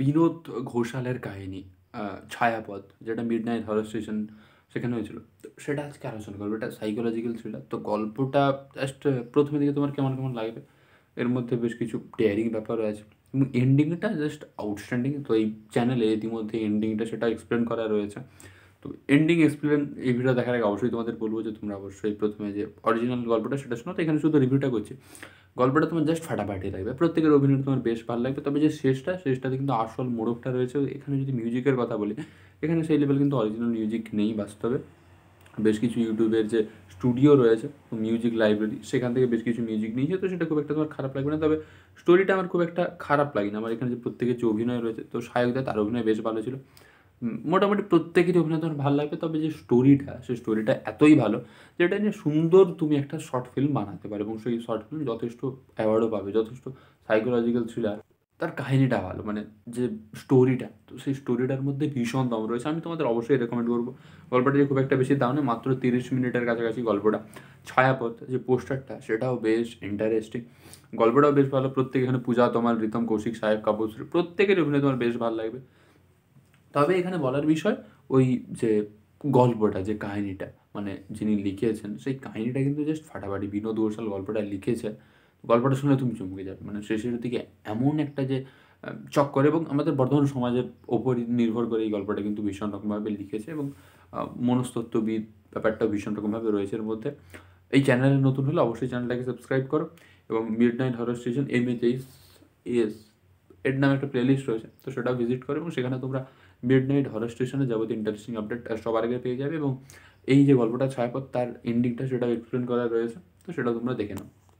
বিনোদ ঘোষালের কাহিনী ছায়াপথ যেটা মিড নাইট হরর স্টেশন সেখানে হয়েছিল সেটা আজকে আলোচনা করবো এটা সাইকোলজিক্যাল থ্রিলার তো গল্পটা জাস্ট প্রথমে দিকে তোমার কেমন কেমন লাগবে এর মধ্যে বেশ কিছু ডেয়ারিং ব্যাপার রয়েছে এবং এন্ডিংটা জাস্ট আউটস্ট্যান্ডিং তো এই চ্যানেলে ইতিমধ্যে এন্ডিংটা সেটা এক্সপ্লেন করা রয়েছে তো এন্ডিং এক্সপ্লেন এই ভিডিও দেখার আগে অবশ্যই তোমাদের বলবো যে তোমরা অবশ্যই প্রথমে যে অরিজিনাল গল্পটা সেটা শোনো তো এখানে শুধু রিভিউটা করছি গল্পটা তোমার জাস্ট ফাটাফাটি লাগবে প্রত্যেকের অভিনয় তোমার বেশ ভালো লাগবে তবে যে শেষটা শেষটাতে কিন্তু আসল মোড়কটা রয়েছে এখানে যদি মিউজিকের কথা বলি এখানে সেই লেভেল কিন্তু অরিজিনাল মিউজিক নেই বাস্তবে বেশ কিছু ইউটিউবের যে স্টুডিও রয়েছে মিউজিক লাইব্রেরি সেখান থেকে বেশ কিছু মিউজিক নিয়েছে তো সেটা খুব একটা তোমার খারাপ লাগবে না তবে স্টোরিটা আমার খুব একটা খারাপ লাগে না আমার এখানে যে প্রত্যেকের যে অভিনয় রয়েছে তো সায়কদা তার অভিনয় বেশ ভালো ছিল মোটামুটি প্রত্যেকেরই অভিনয় তোমার ভালো লাগবে তবে যে স্টোরিটা সেই স্টোরিটা এতই ভালো যে এটা নিয়ে সুন্দর তুমি একটা শর্ট ফিল্ম বানাতে পারো এবং সেই শর্ট ফিল্ম যথেষ্ট অ্যাওয়ার্ডও পাবে যথেষ্ট সাইকোলজিক্যাল থ্রিলার তার কাহিনিটা ভালো মানে যে স্টোরিটা তো সেই স্টোরিটার মধ্যে ভীষণ দম রয়েছে আমি তোমাদের অবশ্যই রেকমেন্ড করবো গল্পটা যে খুব একটা বেশি দাম নেই মাত্র তিরিশ মিনিটের কাছাকাছি গল্পটা ছায়াপথ যে পোস্টারটা সেটাও বেশ ইন্টারেস্টিং গল্পটাও বেশ ভালো প্রত্যেক এখানে পূজা তোমার রীতম কৌশিক সাহেব কাপুর প্রত্যেকের অভিনয় তোমার বেশ ভালো লাগবে তবে এখানে বলার বিষয় ওই যে গল্পটা যে কাহিনিটা মানে যিনি লিখিয়েছেন সেই কাহিনিটা কিন্তু জাস্ট ফাটাফাটি বিনোদ ঘোষাল গল্পটা লিখেছে গল্পটা শুনে তুমি চমকে যাবে মানে শেষের দিকে এমন একটা যে চক্কর এবং আমাদের বর্ধমান সমাজের ওপর নির্ভর করে এই গল্পটা কিন্তু ভীষণ রকমভাবে লিখেছে এবং মনস্তত্ত্ববিদ ব্যাপারটাও ভীষণ রকমভাবে রয়েছে এর মধ্যে এই চ্যানেলে নতুন হলে অবশ্যই চ্যানেলটাকে সাবস্ক্রাইব করো এবং midnight horror station M H S এর নামে একটা প্লেলিস্ট রয়েছে তো সেটা ভিজিট করো এবং সেখানে তোমরা মিড নাইট হরর স্টেশনে যাবতীয় ইন্টারেস্টিং আপডেট সবার আগে পেয়ে যাবে এবং এই যে গল্পটা ছায়াপথ তার এন্ডিংটা সেটা এক্সপ্লেন করা রয়েছে তো সেটা তোমরা দেখে নাও